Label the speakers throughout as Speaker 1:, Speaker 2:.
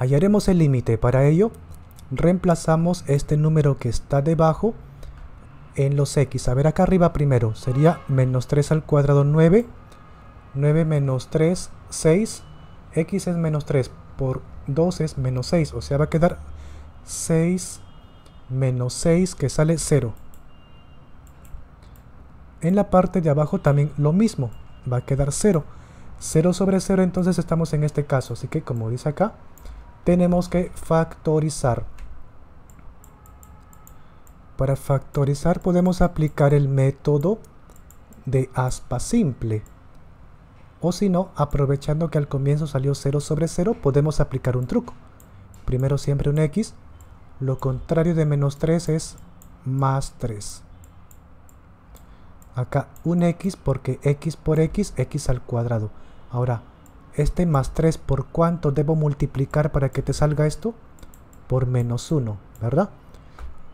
Speaker 1: hallaremos el límite. Para ello, reemplazamos este número que está debajo en los x. A ver, acá arriba primero, sería menos 3 al cuadrado 9. 9 menos 3, 6. x es menos 3 por 2 es menos 6. O sea, va a quedar 6 menos 6 que sale 0. En la parte de abajo también lo mismo, va a quedar 0. 0 sobre 0 entonces estamos en este caso, así que como dice acá, tenemos que factorizar. Para factorizar podemos aplicar el método de aspa simple. O si no, aprovechando que al comienzo salió 0 sobre 0, podemos aplicar un truco. Primero siempre un x, lo contrario de menos 3 es más 3. Acá un x porque x por x, x al cuadrado. Ahora, este más 3, ¿por cuánto debo multiplicar para que te salga esto? Por menos 1, ¿verdad?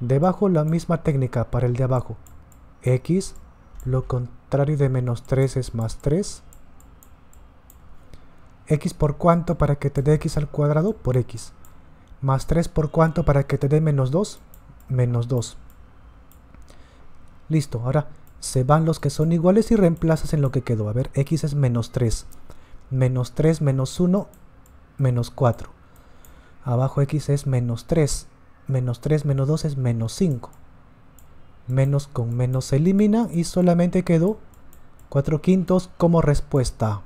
Speaker 1: Debajo la misma técnica para el de abajo. X, lo contrario de menos 3 es más 3. X por cuánto para que te dé X al cuadrado? Por X. Más 3 por cuánto para que te dé menos 2? Menos 2. Listo, ahora se van los que son iguales y reemplazas en lo que quedó. A ver, X es menos 3 menos 3, menos 1, menos 4. Abajo x es menos 3, menos 3, menos 2 es menos 5. Menos con menos se elimina y solamente quedó 4 quintos como respuesta.